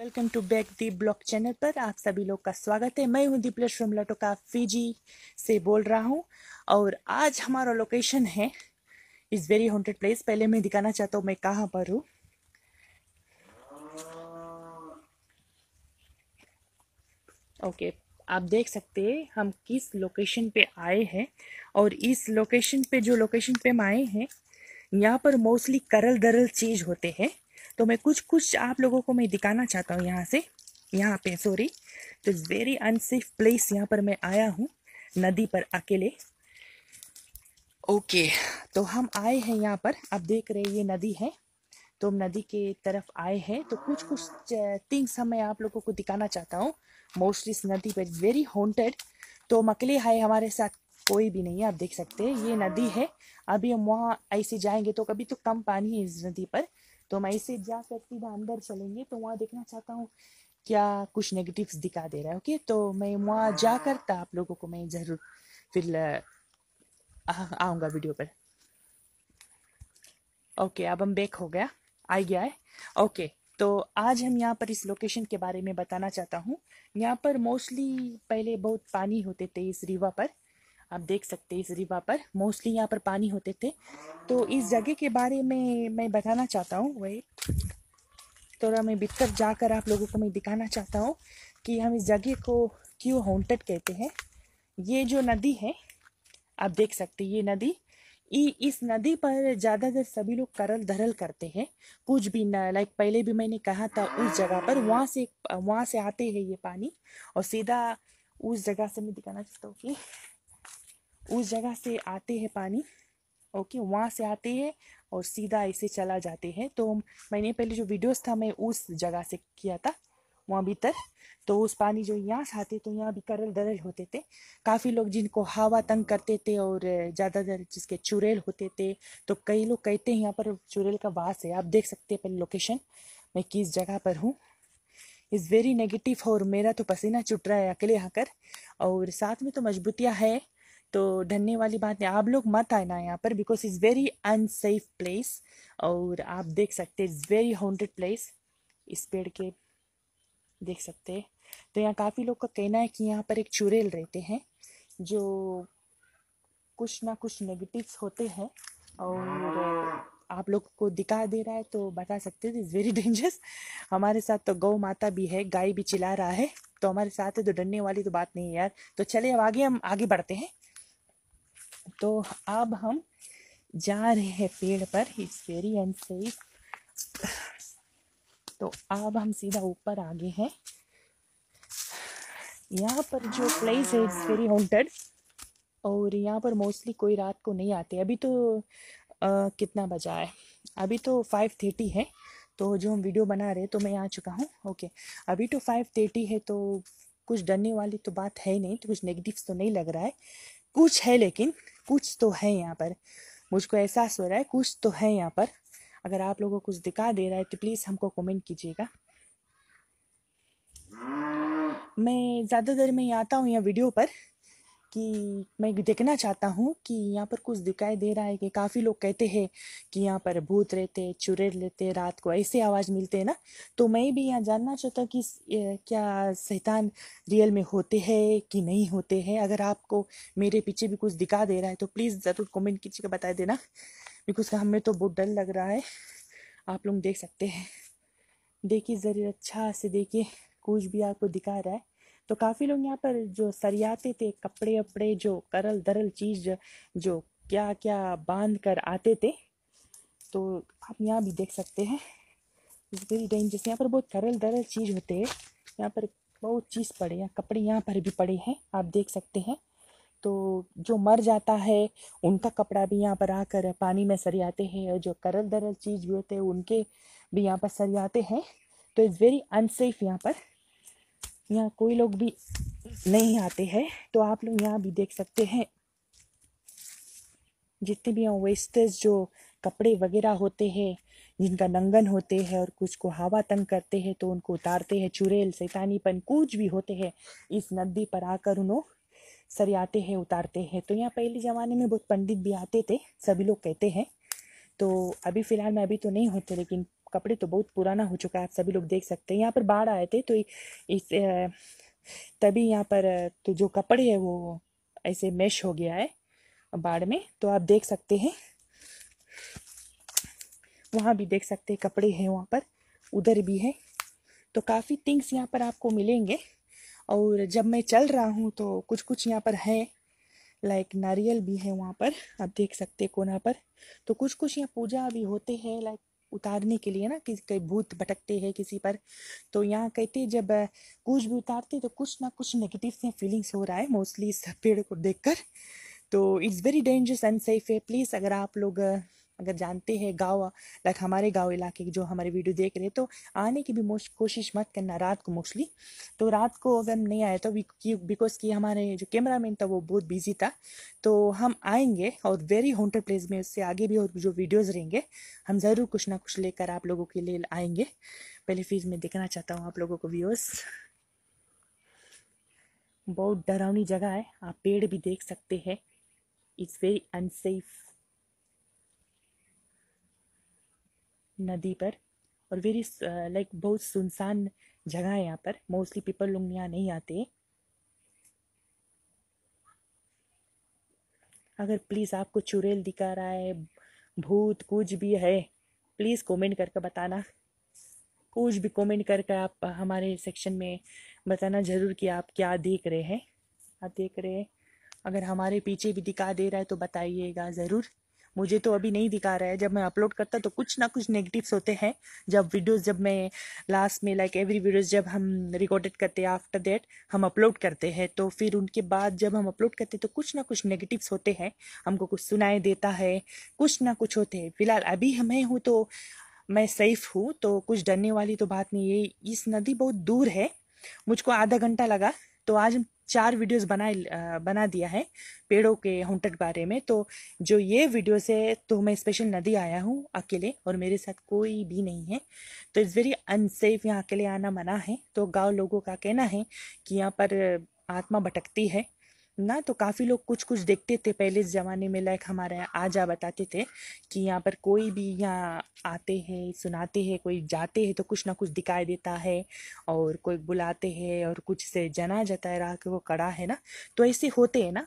welcome to back the block channel पर आप सभी लोग का स्वागत है मैं हूं दीपलेश फ्रॉम का फीजी से बोल रहा हूं और आज हमारा लोकेशन है इज़ वेरी हॉन्टेड प्लेस पहले मैं दिखाना चाहता हूं मैं कहां पर हूं ओके okay, आप देख सकते हैं हम किस लोकेशन पे आए हैं और इस लोकेशन पे जो लोकेशन पे हम आए हैं यहाँ पर मोस्टली करल दरल चीज़ होते हैं तो मैं कुछ कुछ आप लोगों को मैं दिखाना चाहता हूँ यहाँ से यहाँ पे सॉरी तो वेरी अनसेफ प्लेस यहाँ पर मैं आया हूँ नदी पर अकेले ओके तो हम आए हैं यहाँ पर आप देख रहे ये नदी है तो हम नदी के तरफ आए हैं तो कुछ कुछ थिंग्स हम मैं आप लोगों को दिखाना चाहता हूँ मोस्टली इस नदी पर वेरी हॉन्टेड तो हम अकेले आए हमारे साथ कोई भी नहीं है आप देख सकते हैं ये नदी है अभी हम वहाँ ऐसे जाएंगे तो कभी तो कम पानी है इस नदी पर तो मैं इसे जा सकती था अंदर चलेंगे तो वहाँ देखना चाहता हूँ क्या कुछ नेगेटिव्स दिखा दे रहा है ओके तो मैं वहाँ जा करता आप लोगों को मैं ज़रूर फिर आऊँगा वीडियो पर ओके अब हम बैक हो गया आ गया है ओके तो आज हम यहाँ पर इस लोकेशन के बारे में बताना चाहता हूँ यहाँ पर मोस्टली पहले बहुत पानी होते थे इस रीवा पर आप देख सकते हैं इस रिवा पर मोस्टली यहाँ पर पानी होते थे तो इस जगह के बारे में मैं बताना चाहता हूँ वही थोड़ा मैं भीतर जाकर आप लोगों को मैं दिखाना चाहता हूँ कि हम इस जगह को क्यों हॉन्टेड कहते हैं ये जो नदी है आप देख सकते ये नदी इस नदी पर ज़्यादातर सभी लोग करल धरल करते हैं कुछ भी ना लाइक पहले भी मैंने कहा था उस जगह पर वहाँ से वहाँ से आते हैं ये पानी और सीधा उस जगह से मैं दिखाना चाहता हूँ कि उस जगह से आते हैं पानी ओके वहाँ से आते हैं और सीधा ऐसे चला जाते हैं तो मैंने पहले जो वीडियोस था मैं उस जगह से किया था वहाँ भीतर तो उस पानी जो यहाँ से आते तो यहाँ भी करल दरल होते थे काफ़ी लोग जिनको हवा तंग करते थे और ज़्यादातर जिसके चुरेल होते थे तो कई लोग कहते हैं यहाँ पर चुरेल का वास है आप देख सकते हैं पहले लोकेशन मैं किस जगह पर हूँ इज़ वेरी नेगेटिव और मेरा तो पसीना चुट रहा है अकेले आकर और साथ में तो मजबूतियाँ है तो डरने वाली बात नहीं आप लोग मत आना यहाँ पर because is very unsafe place और आप देख सकते इज़ वेरी हॉन्टेड प्लेस इस पेड़ के देख सकते तो यहाँ काफ़ी लोग का कहना है कि यहाँ पर एक चुरेल रहते हैं जो कुछ ना कुछ नेगेटिव्स होते हैं और आप लोग को दिखा दे रहा है तो बता सकते हैं इज़ वेरी डेंजरस हमारे साथ तो गौ माता भी है गाय भी चिल्ला रहा है तो हमारे साथ है तो डरने वाली तो बात नहीं है यार तो चले अब आगे हम आगे बढ़ते हैं तो अब हम जा रहे हैं पेड़ पर इट्स वेरी अनसेफ तो अब हम सीधा ऊपर आ गए हैं यहाँ पर जो प्लेस है इट्स वेरी हॉन्टेड और यहाँ पर मोस्टली कोई रात को नहीं आते अभी तो आ, कितना बजा है अभी तो फाइव थर्टी है तो जो हम वीडियो बना रहे हैं तो मैं आ चुका हूँ ओके अभी तो फाइव थर्टी है तो कुछ डरने वाली तो बात है नहीं तो कुछ नेगेटिव्स तो नहीं लग रहा है कुछ है लेकिन कुछ तो है यहाँ पर मुझको एहसास हो रहा है कुछ तो है यहाँ पर अगर आप लोगों को कुछ दिखा दे रहा है तो प्लीज़ हमको कमेंट कीजिएगा मैं ज़्यादातर मैं आता हूँ यहाँ वीडियो पर कि मैं देखना चाहता हूँ कि यहाँ पर कुछ दिखाई दे रहा है कि काफ़ी लोग कहते हैं कि यहाँ पर भूत रहते चुड़ैल रहते रात को ऐसे आवाज़ मिलते हैं ना तो मैं भी यहाँ जानना चाहता कि क्या शैतान रियल में होते हैं कि नहीं होते हैं अगर आपको मेरे पीछे भी कुछ दिखा दे रहा है तो प्लीज़ ज़रूर कमेंट कीजिएगा बता देना बिकॉज हमें तो बहुत डर लग रहा है आप लोग देख सकते हैं देखिए ज़रूर अच्छा से देखिए कुछ भी आपको दिखा रहा है तो काफ़ी लोग यहाँ पर जो सरियाते थे कपड़े वपड़े जो करल दरल चीज़ जो क्या क्या बांध कर आते थे तो आप यहाँ भी देख सकते हैं इस वेरी डेंजरस यहाँ पर बहुत करल दरल चीज़ होते हैं यहाँ पर बहुत चीज़ पड़े हैं कपड़े यहाँ पर भी पड़े हैं आप देख सकते हैं तो जो मर जाता है उनका कपड़ा भी यहाँ पर आकर पानी में सरियाते हैं और जो करल दरल चीज़ भी होते हैं उनके भी यहाँ पर सरियाते हैं तो इज़ वेरी अनसेफ यहाँ पर यहाँ कोई लोग भी नहीं आते हैं तो आप लोग यहाँ भी देख सकते हैं जितने भी यहाँ वेस्टेज जो कपड़े वगैरह होते हैं जिनका नंगन होते हैं और कुछ को हवा तंग करते हैं तो उनको उतारते हैं चुरेल सैतानीपन कुछ भी होते हैं इस नदी पर आकर उन्हों सरियाते हैं उतारते हैं तो यहाँ पहले ज़माने में बहुत पंडित भी आते थे सभी लोग कहते हैं तो अभी फ़िलहाल में अभी तो नहीं होते तो लेकिन कपड़े तो बहुत पुराना हो चुका है आप सभी लोग देख सकते हैं यहाँ पर बाढ़ आए थे तो इस तभी यहाँ पर तो जो कपड़े है वो ऐसे मैश हो गया है बाढ़ में तो आप देख सकते हैं वहाँ भी देख सकते हैं कपड़े हैं वहाँ पर उधर भी है तो काफ़ी थिंग्स यहाँ पर आपको मिलेंगे और जब मैं चल रहा हूँ तो कुछ कुछ यहाँ पर है लाइक नारियल भी है वहाँ पर आप देख सकते कोना पर तो कुछ कुछ यहाँ पूजा भी होते हैं लाइक उतारने के लिए ना कि कई भूत भटकते हैं किसी पर तो यहाँ कहते जब कुछ भी उतारते तो कुछ ना कुछ नेगेटिव से फीलिंग्स हो रहा है मोस्टली इस पेड़ को देखकर तो it's very dangerous and safe है प्लीज़ अगर आप लोग अगर जानते हैं गाँव लाइक हमारे गाँव इलाके की जो हमारे वीडियो देख रहे हैं तो आने की भी कोशिश मत करना रात को मोस्टली तो रात को अगर नहीं आए तो बिकॉज कि हमारे जो कैमरा मैन था वो बहुत बिजी था तो हम आएंगे और वेरी हॉन्टेड प्लेस में उससे आगे भी और जो वीडियोज़ रहेंगे हम ज़रूर कुछ ना कुछ लेकर आप लोगों के लिए आएंगे पहले फिर मैं देखना चाहता हूँ आप लोगों को व्यूज़ बहुत डरावनी जगह है आप पेड़ भी देख सकते हैं इट्स वेरी अनसेफ नदी पर और वेरी लाइक बहुत सुनसान जगह है यहाँ पर मोस्टली पीपल लोग यहाँ नहीं आते अगर प्लीज़ आपको चुरेल दिखा रहा है भूत कुछ भी है प्लीज़ कमेंट करके बताना कुछ भी कमेंट करके आप हमारे सेक्शन में बताना ज़रूर कि आप क्या देख रहे हैं आप देख रहे हैं अगर हमारे पीछे भी दिखा दे रहा है तो बताइएगा ज़रूर मुझे तो अभी नहीं दिखा रहा है जब मैं अपलोड करता तो कुछ ना कुछ नेगेटिव्स होते हैं जब वीडियोस जब मैं लास्ट में लाइक एवरी वीडियोस जब हम रिकॉर्डेड करते हैं आफ्टर दैट हम अपलोड करते हैं तो फिर उनके बाद जब हम अपलोड करते तो कुछ ना कुछ नेगेटिव्स होते हैं हमको कुछ सुनाई देता है कुछ ना कुछ होते हैं फिलहाल अभी हमें हूँ तो मैं सेफ़ हूँ तो कुछ डरने वाली तो बात नहीं है इस नदी बहुत दूर है मुझको आधा घंटा लगा तो आज चार वीडियोस बना बना दिया है पेड़ों के हुंटट बारे में तो जो ये वीडियोस है तो मैं स्पेशल नदी आया हूँ अकेले और मेरे साथ कोई भी नहीं है तो इट्स वेरी अनसेफ यहाँ अकेले आना मना है तो गांव लोगों का कहना है कि यहाँ पर आत्मा भटकती है ना तो काफ़ी लोग कुछ कुछ देखते थे पहले ज़माने में लाइक हमारे जा बताते थे कि यहाँ पर कोई भी यहाँ आते हैं सुनाते हैं कोई जाते हैं तो कुछ ना कुछ दिखाई देता है और कोई बुलाते हैं और कुछ से जना जाता है राह के वो कड़ा है ना तो ऐसे होते हैं ना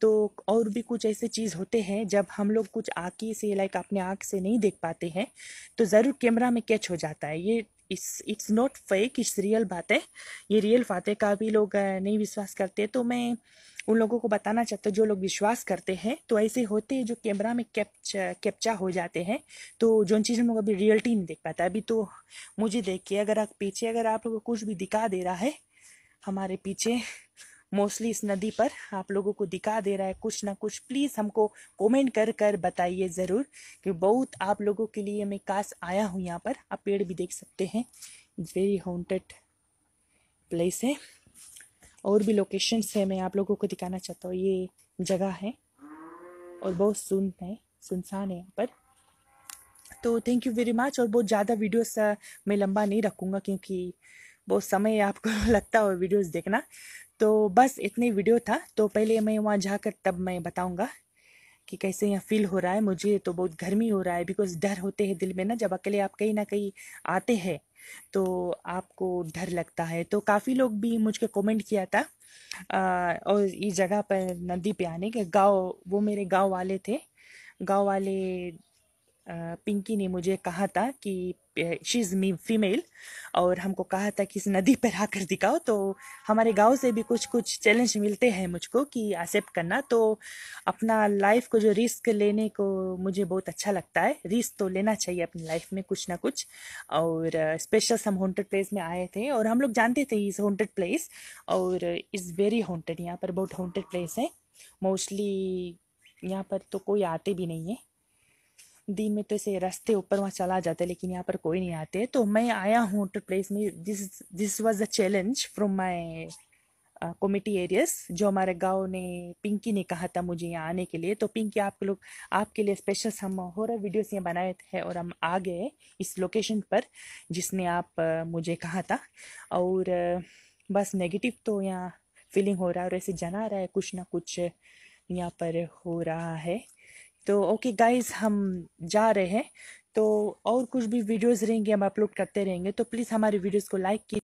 तो और भी कुछ ऐसे चीज़ होते हैं जब हम लोग कुछ आँखी से लाइक अपने आँख से नहीं देख पाते हैं तो ज़रूर कैमरा में कैच हो जाता है ये it's it's not fake it's real बात है ये रियल बात है काफ़ी लोग नहीं विश्वास करते तो मैं उन लोगों को बताना चाहते हैं जो लोग विश्वास करते हैं तो ऐसे होते हैं जो कैमरा में कैप्च कैप्चा हो जाते हैं तो जो चीज़ हम लोग अभी रियलिटी नहीं देख पाता अभी तो मुझे देखिए अगर आप पीछे अगर आप लोगों को कुछ भी दिखा दे रहा है हमारे पीछे मोस्टली इस नदी पर आप लोगों को दिखा दे रहा है कुछ ना कुछ प्लीज़ हमको कॉमेंट कर कर बताइए ज़रूर कि बहुत आप लोगों के लिए मैं काश आया हूँ यहाँ पर आप पेड़ भी देख सकते हैं इट्स वेरी हॉन्टेड प्लेस है और भी लोकेशंस है मैं आप लोगों को दिखाना चाहता हूँ ये जगह है और बहुत सुन है सुनसान है यहाँ पर तो थैंक यू वेरी मच और बहुत ज़्यादा वीडियोस मैं लंबा नहीं रखूँगा क्योंकि बहुत समय आपको लगता है वीडियोस देखना तो बस इतने वीडियो था तो पहले मैं वहाँ जाकर तब मैं बताऊँगा कि कैसे यहाँ फील हो रहा है मुझे तो बहुत गर्मी हो रहा है बिकॉज डर होते हैं दिल में ना जब अकेले आप कहीं ना कहीं आते हैं तो आपको डर लगता है तो काफ़ी लोग भी मुझको कमेंट किया था आ, और इस जगह पर नदी पे आने के गांव वो मेरे गांव वाले थे गांव वाले पिंकी ने मुझे कहा था कि शी इज़ मी फीमेल और हमको कहा था कि इस नदी पर आकर दिखाओ तो हमारे गांव से भी कुछ कुछ चैलेंज मिलते हैं मुझको कि एक्सेप्ट करना तो अपना लाइफ को जो रिस्क लेने को मुझे बहुत अच्छा लगता है रिस्क तो लेना चाहिए अपनी लाइफ में कुछ ना कुछ और स्पेशल हम हॉन्टेड प्लेस में आए थे और हम लोग जानते थे इस हॉन्टेड प्लेस और इज़ वेरी हॉन्टेड यहाँ पर बहुत हॉन्टेड प्लेस है मोस्टली यहाँ पर तो कोई आते भी नहीं है दिन में तो ऐसे रास्ते ऊपर वहाँ चला जाते लेकिन यहाँ पर कोई नहीं आते तो मैं आया हूँ उत्तर प्रदेश में this this was a challenge from my committee areas जो हमारे गांव ने पिंकी ने कहा था मुझे यहाँ आने के लिए तो पिंकी आप लोग आपके लिए स्पेशल हम हॉरर वीडियोस यहाँ बनाए थे और हम आ गए इस लोकेशन पर जिसने आप uh, मुझे कहा था और uh, बस नेगेटिव तो यहाँ फीलिंग हो रहा है और ऐसे जना रहा है कुछ ना कुछ यहाँ पर हो रहा है तो ओके गाइस हम जा रहे हैं तो और कुछ भी वीडियोस रहेंगे हम अपलोड करते रहेंगे तो प्लीज़ हमारी वीडियोस को लाइक कीजिए